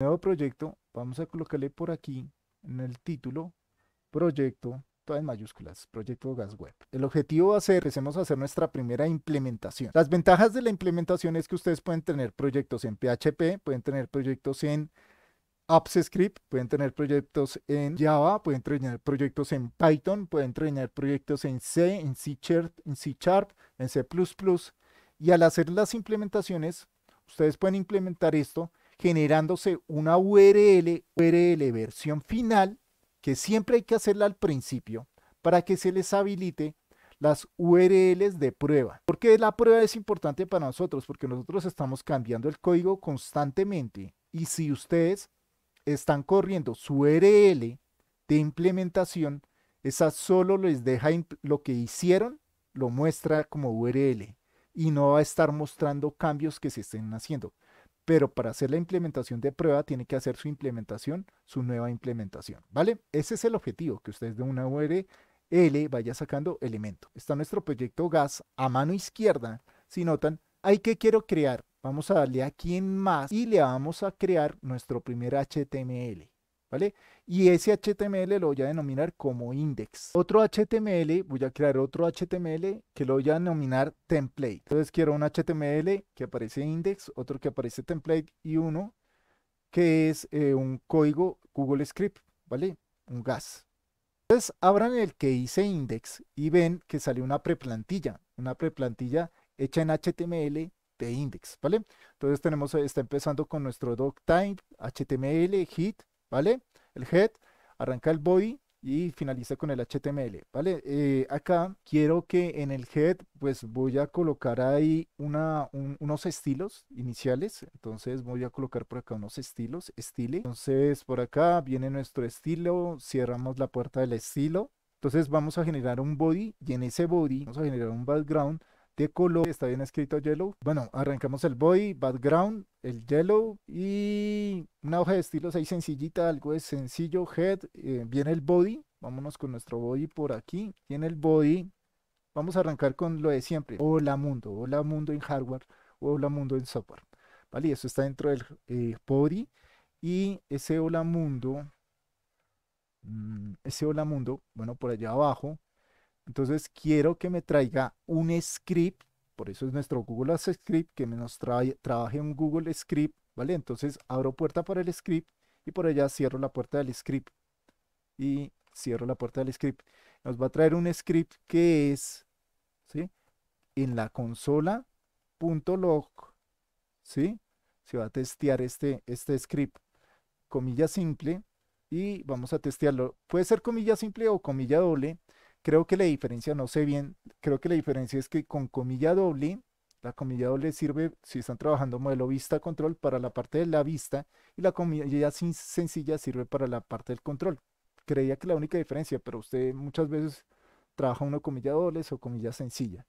nuevo proyecto, vamos a colocarle por aquí en el título, proyecto, todas en mayúsculas, proyecto Gas Web. El objetivo va a ser, empecemos hacer nuestra primera implementación. Las ventajas de la implementación es que ustedes pueden tener proyectos en PHP, pueden tener proyectos en Apps Script pueden tener proyectos en Java, pueden tener proyectos en Python, pueden tener proyectos en C, en C en C, Sharp, en C++. Y al hacer las implementaciones, ustedes pueden implementar esto generándose una URL, URL versión final, que siempre hay que hacerla al principio para que se les habilite las URLs de prueba. porque la prueba es importante para nosotros? Porque nosotros estamos cambiando el código constantemente y si ustedes están corriendo su URL de implementación, esa solo les deja lo que hicieron, lo muestra como URL y no va a estar mostrando cambios que se estén haciendo pero para hacer la implementación de prueba tiene que hacer su implementación, su nueva implementación, ¿vale? Ese es el objetivo, que ustedes de una URL vaya sacando elemento. Está nuestro proyecto GAS a mano izquierda, si notan, hay que quiero crear, vamos a darle aquí en más y le vamos a crear nuestro primer HTML. ¿Vale? Y ese HTML lo voy a denominar como index. Otro HTML, voy a crear otro HTML que lo voy a denominar template. Entonces quiero un HTML que aparece index, otro que aparece template y uno que es eh, un código Google Script, ¿vale? Un gas. Entonces abran el que hice index y ven que sale una preplantilla, una preplantilla hecha en HTML de index, ¿vale? Entonces tenemos, está empezando con nuestro time HTML, hit, ¿vale? El head, arranca el body y finaliza con el HTML, ¿vale? Eh, acá quiero que en el head, pues voy a colocar ahí unos estilos iniciales, entonces voy a colocar por acá unos estilos, estile, entonces por acá viene nuestro estilo, cerramos la puerta del estilo, entonces vamos a generar un body y en ese body vamos a generar un background de color. Está bien escrito yellow. Bueno, arrancamos el body, background, el yellow y una hoja de estilos ahí sencillita, algo de sencillo. Head, eh, viene el body. Vámonos con nuestro body por aquí. Tiene el body. Vamos a arrancar con lo de siempre. Hola mundo, hola mundo en hardware, hola mundo en software. Vale, eso está dentro del eh, body. Y ese hola mundo, mm, ese hola mundo, bueno, por allá abajo, entonces quiero que me traiga un script, por eso es nuestro Google Apps Script, que nos trae, trabaje un Google Script, ¿vale? Entonces abro puerta para el script y por allá cierro la puerta del script y cierro la puerta del script. Nos va a traer un script que es, ¿sí? En la consola consola.log, ¿sí? Se va a testear este, este script, comilla simple, y vamos a testearlo. Puede ser comilla simple o comilla doble, Creo que la diferencia, no sé bien, creo que la diferencia es que con comilla doble, la comilla doble sirve si están trabajando modelo vista control para la parte de la vista y la comilla sencilla sirve para la parte del control. Creía que la única diferencia, pero usted muchas veces trabaja uno comilla doble o comilla sencilla.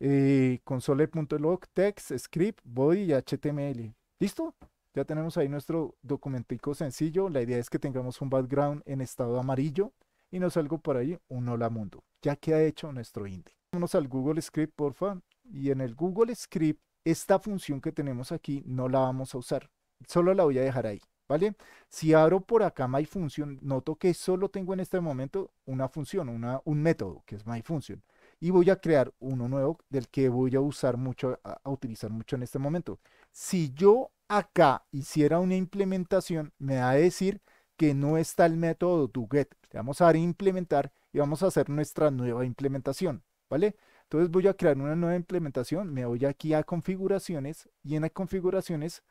Eh, console.log, text, script, body y HTML. ¿Listo? Ya tenemos ahí nuestro documentico sencillo. La idea es que tengamos un background en estado amarillo y nos salgo por ahí un hola mundo, ya que ha hecho nuestro índice. Vamos al Google Script, porfa, y en el Google Script, esta función que tenemos aquí no la vamos a usar, solo la voy a dejar ahí. ¿Vale? Si abro por acá MyFunction, noto que solo tengo en este momento una función, un método, que es MyFunction. Y voy a crear uno nuevo del que voy a usar mucho, a, a utilizar mucho en este momento. Si yo acá hiciera una implementación, me va a decir que no está el método doGet. Le vamos a dar implementar y vamos a hacer nuestra nueva implementación, ¿vale? Entonces voy a crear una nueva implementación, me voy aquí a configuraciones y en configuraciones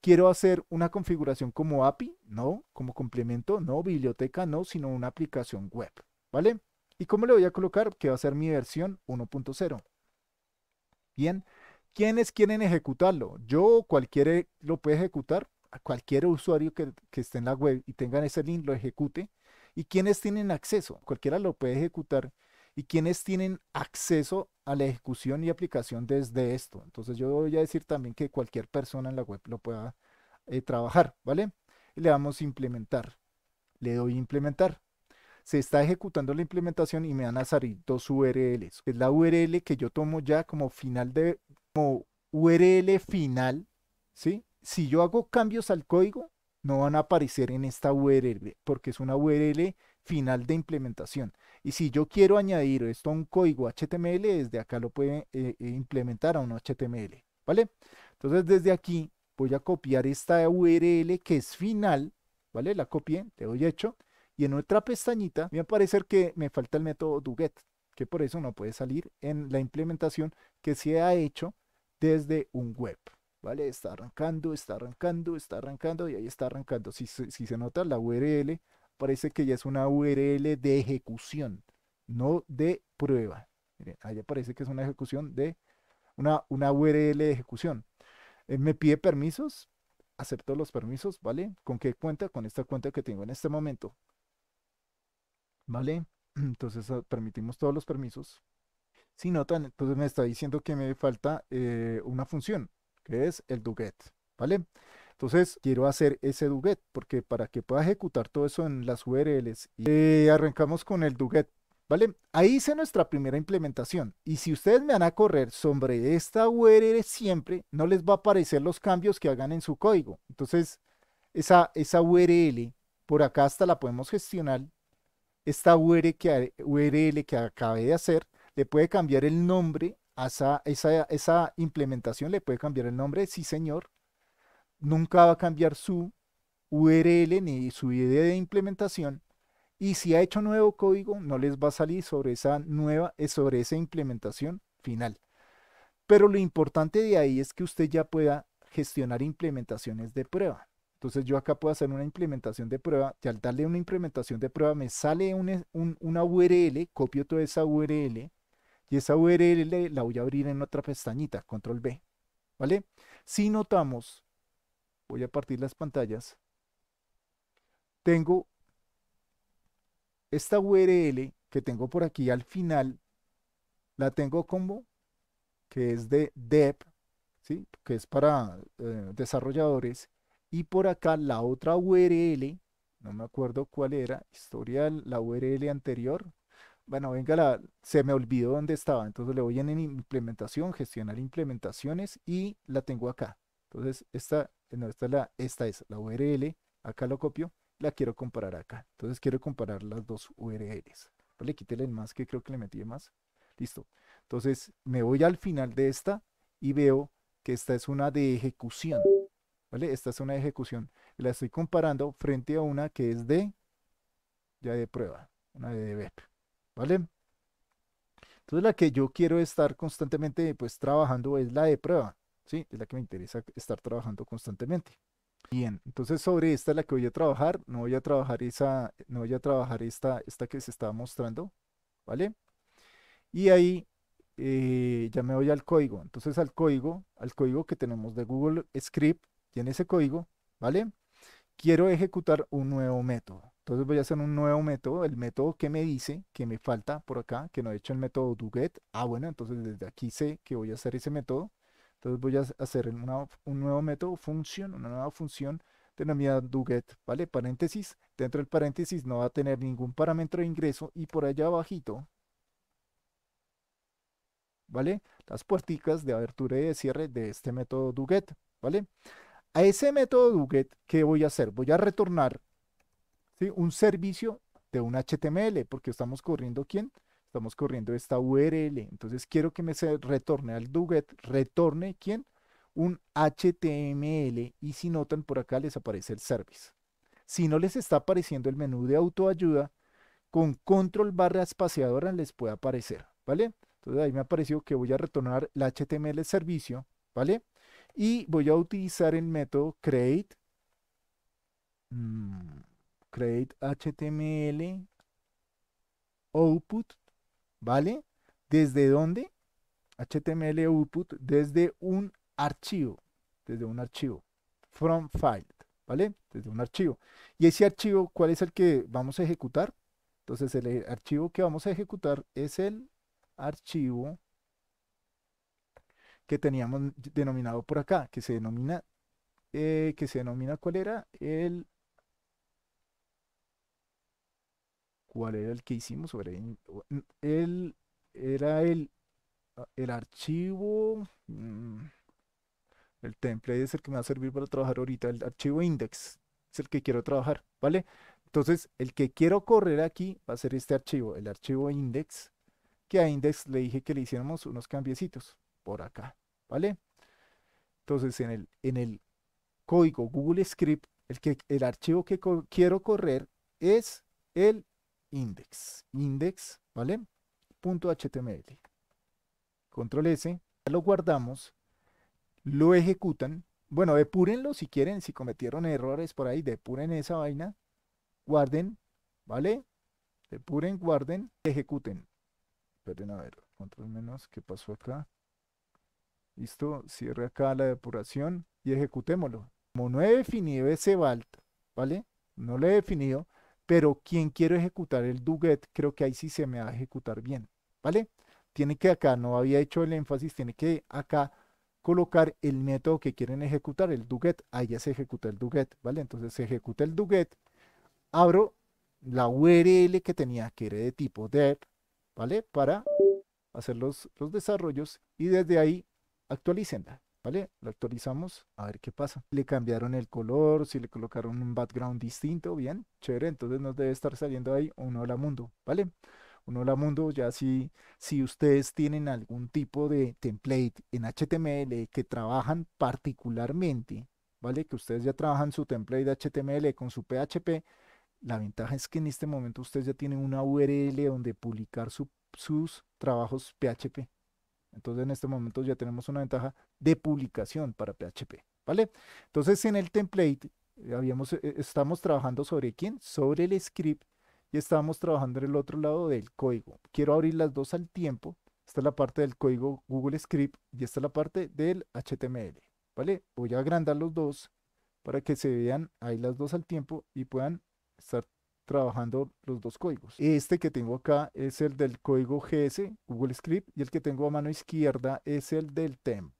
quiero hacer una configuración como API, no, como complemento, no, biblioteca, no, sino una aplicación web, ¿vale? ¿Y cómo le voy a colocar? Que va a ser mi versión 1.0. Bien, ¿quiénes quieren ejecutarlo? Yo o cualquiera lo puede ejecutar, a cualquier usuario que, esté en la web y tengan ese link, lo ejecute. ¿Y quienes tienen acceso? Cualquiera lo puede ejecutar. ¿Y quienes tienen acceso a la ejecución y aplicación desde esto? Entonces yo voy a decir también que cualquier persona en la web lo pueda eh, trabajar, ¿vale? le damos implementar. Le doy implementar se está ejecutando la implementación y me van a salir dos URLs. Es la URL que yo tomo ya como final de, como URL final, ¿sí? si yo hago cambios al código, no van a aparecer en esta URL, porque es una URL final de implementación. Y si yo quiero añadir esto a un código HTML, desde acá lo puede eh, eh, implementar a un HTML, ¿vale? Entonces desde aquí voy a copiar esta URL que es final, ¿vale? La copié, le doy hecho, y en otra pestañita me va a aparecer que me falta el método doGet, que por eso no puede salir en la implementación que se ha hecho desde un web. ¿vale? Está arrancando, está arrancando, está arrancando y ahí está arrancando. Si, se nota la URL, parece que ya es una URL de ejecución, no de prueba. Miren, allá parece que es una ejecución de una, una URL de ejecución. Eh, me pide permisos, acepto los permisos, ¿vale? ¿Con qué cuenta? Con esta cuenta que tengo en este momento. ¿Vale? Entonces ah, permitimos todos los permisos. Si notan, entonces me está diciendo que me falta eh, una función es el duget, ¿vale? Entonces quiero hacer ese duget, porque para que pueda ejecutar todo eso en las URLs, y eh, arrancamos con el duget, ¿vale? Ahí hice nuestra primera implementación, y si ustedes me van a correr sobre esta URL siempre, no les va a aparecer los cambios que hagan en su código. Entonces, esa, esa URL, por acá hasta la podemos gestionar, esta URL que, URL que acabé de hacer, le puede cambiar el nombre esa, esa, implementación le puede cambiar el nombre, sí señor. Nunca va a cambiar su URL ni su ID de implementación. Y si ha hecho nuevo código, no les va a salir sobre esa nueva, eh, sobre esa implementación final. Pero lo importante de ahí es que usted ya pueda gestionar implementaciones de prueba. Entonces yo acá puedo hacer una implementación de prueba y al darle una implementación de prueba me sale una URL, copio toda esa URL y esa URL la voy a abrir en otra pestañita, control B. ¿Vale? Si notamos, voy a partir las pantallas, tengo esta URL que tengo por aquí al final, la tengo como que es de dev, ¿sí? que es para eh, desarrolladores, y por acá la otra URL, no me acuerdo cuál era, historial, la URL anterior, bueno, venga, la, se me olvidó dónde estaba. Entonces le voy en implementación, gestionar implementaciones y la tengo acá. Entonces esta, no, esta, es la, esta es la URL, acá lo copio, la quiero comparar acá. Entonces quiero comparar las dos URLs. Pues le quítale el más que creo que le metí más. Listo. Entonces me voy al final de esta y veo que esta es una de ejecución. ¿Vale? Esta es una de ejecución. La estoy comparando frente a una que es de, ya de prueba, una de web. ¿vale? Entonces la que yo quiero estar constantemente pues trabajando es la de prueba, ¿sí? Es la que me interesa estar trabajando constantemente. Bien, entonces sobre esta es la que voy a trabajar, no voy a trabajar esa, no voy a trabajar esta, esta que se está mostrando, ¿vale? Y ahí eh, ya me voy al código, entonces al código, al código que tenemos de Google Script, y en ese código, ¿vale? Quiero ejecutar un nuevo método, entonces voy a hacer un nuevo método, el método que me dice que me falta por acá, que no he hecho el método doGet. Ah, bueno, entonces desde aquí sé que voy a hacer ese método. Entonces voy a hacer un nuevo método, función, una nueva función denominada doGet, ¿vale? Paréntesis, dentro del paréntesis no va a tener ningún parámetro de ingreso y por allá abajito, ¿vale? Las puertas de abertura y de cierre de este método doGet, ¿vale? A ese método doGet, ¿qué voy a hacer? Voy a retornar un servicio de un HTML, porque estamos corriendo quién? Estamos corriendo esta URL. Entonces quiero que me retorne al DUGET. retorne quién? Un HTML y si notan por acá les aparece el service. Si no les está apareciendo el menú de autoayuda, con control barra espaciadora les puede aparecer, ¿vale? Entonces ahí me apareció que voy a retornar el HTML servicio, ¿vale? Y voy a utilizar el método create. Mm create HTML output, ¿vale? ¿Desde dónde? HTML output desde un archivo, desde un archivo, from file, ¿vale? Desde un archivo. Y ese archivo, ¿cuál es el que vamos a ejecutar? Entonces el archivo que vamos a ejecutar es el archivo que teníamos denominado por acá, que se denomina, eh, que se denomina, ¿cuál era? El ¿Cuál era el que hicimos? Él era el, ah, archivo. Mm, el template es el que me va a servir para trabajar ahorita. El archivo index es el que quiero trabajar, ¿vale? Entonces, el que quiero correr aquí va a ser este archivo, el archivo index, que a index le dije que le hiciéramos unos cambiecitos por acá, ¿vale? Entonces, en el, en el código Google Script, el, que, el archivo que quiero correr es el index, index, ¿vale? Punto .html. Control S, lo guardamos, lo ejecutan. Bueno, depúrenlo si quieren, si cometieron errores por ahí, depuren esa vaina, guarden, ¿vale? Depuren, guarden, ejecuten. Esperen a ver, control menos, ¿qué pasó acá? Listo, cierre acá la depuración y ejecutémoslo. Como no he definido ese valt, ¿vale? No lo he definido, pero quien quiero ejecutar el doget, creo que ahí sí se me va a ejecutar bien, ¿vale? Tiene que acá, no había hecho el énfasis, tiene que acá colocar el método que quieren ejecutar, el doget, ahí ya se ejecuta el doget, ¿vale? Entonces se ejecuta el doget, abro la URL que tenía, que era de tipo dev, ¿vale? Para hacer los, los desarrollos y desde ahí actualicenla. ¿Vale? Lo actualizamos, a ver qué pasa. Le cambiaron el color, si le colocaron un background distinto, bien, chévere, entonces nos debe estar saliendo ahí un hola mundo, ¿vale? Un hola mundo, ya si, si ustedes tienen algún tipo de template en HTML que trabajan particularmente, ¿vale? Que ustedes ya trabajan su template HTML con su PHP, la ventaja es que en este momento ustedes ya tienen una URL donde publicar sus trabajos PHP, entonces en este momento ya tenemos una ventaja de publicación para PHP, ¿vale? Entonces en el template eh, habíamos, eh, estamos trabajando sobre quién? Sobre el script y estamos trabajando en el otro lado del código. Quiero abrir las dos al tiempo. Esta es la parte del código Google Script y esta es la parte del HTML, ¿vale? Voy a agrandar los dos para que se vean ahí las dos al tiempo y puedan estar trabajando los dos códigos. Este que tengo acá es el del código GS, Google Script, y el que tengo a mano izquierda es el del TEM,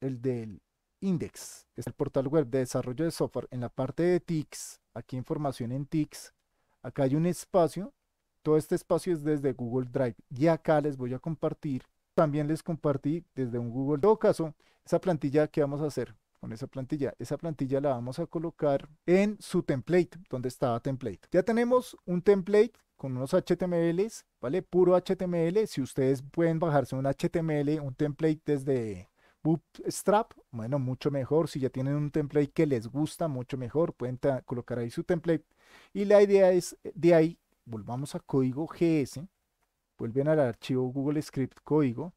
el del Index. Es el portal web de desarrollo de software. En la parte de TICS, aquí información en TICS, acá hay un espacio. Todo este espacio es desde Google Drive. Y acá les voy a compartir, también les compartí desde un Google. En todo caso, esa plantilla que vamos a hacer, con esa plantilla. Esa plantilla la vamos a colocar en su template, donde estaba template. Ya tenemos un template con unos HTMLs, ¿vale? Puro HTML. Si ustedes pueden bajarse un HTML, un template desde Bootstrap, bueno, mucho mejor. Si ya tienen un template que les gusta, mucho mejor. Pueden colocar ahí su template. Y la idea es, eh, de ahí, volvamos a código GS. Vuelven al archivo Google Script Código.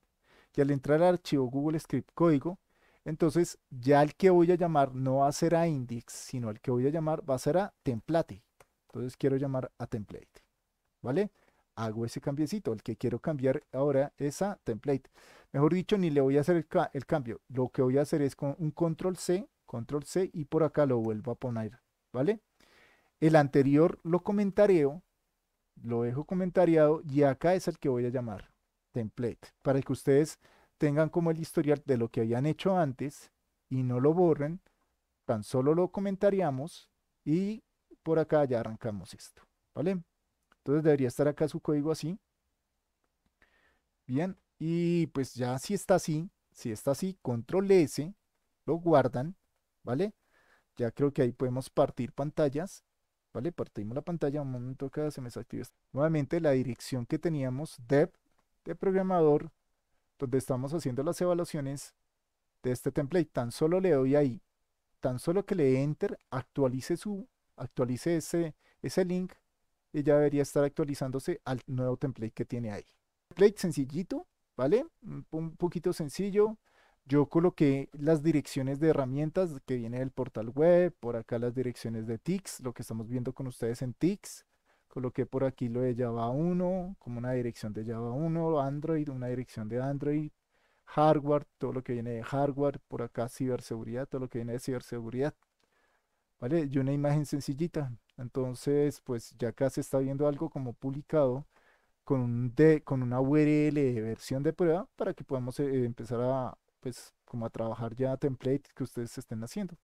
Y al entrar al archivo Google Script Código, entonces, ya el que voy a llamar no va a ser a index, sino el que voy a llamar va a ser a template. Entonces, quiero llamar a template. ¿Vale? Hago ese cambiecito. El que quiero cambiar ahora es a template. Mejor dicho, ni le voy a hacer el, cambio. Lo que voy a hacer es con un control C, control C, y por acá lo vuelvo a poner. ¿Vale? El anterior lo comentareo, lo dejo comentariado, y acá es el que voy a llamar template, para que ustedes tengan como el historial de lo que habían hecho antes y no lo borren, tan solo lo comentaríamos y por acá ya arrancamos esto, ¿vale? Entonces debería estar acá su código así. Bien, y pues ya si está así, si está así, control S, lo guardan, ¿vale? Ya creo que ahí podemos partir pantallas, ¿vale? Partimos la pantalla, un momento acá se me desactiva. Nuevamente la dirección que teníamos, dev de programador, donde estamos haciendo las evaluaciones de este template, tan solo le doy ahí, tan solo que le enter, actualice su, actualice ese, ese link y ya debería estar actualizándose al nuevo template que tiene ahí. Template sencillito, ¿vale? Un poquito sencillo. Yo coloqué las direcciones de herramientas que viene del portal web, por acá las direcciones de TICS, lo que estamos viendo con ustedes en TICS. Coloqué por aquí lo de Java 1, como una dirección de Java 1, Android, una dirección de Android, hardware, todo lo que viene de hardware, por acá ciberseguridad, todo lo que viene de ciberseguridad. ¿Vale? Y una imagen sencillita. Entonces, pues ya acá se está viendo algo como publicado con, con una URL de versión de prueba para que podamos eh, empezar a, pues, como a trabajar ya templates que ustedes estén haciendo.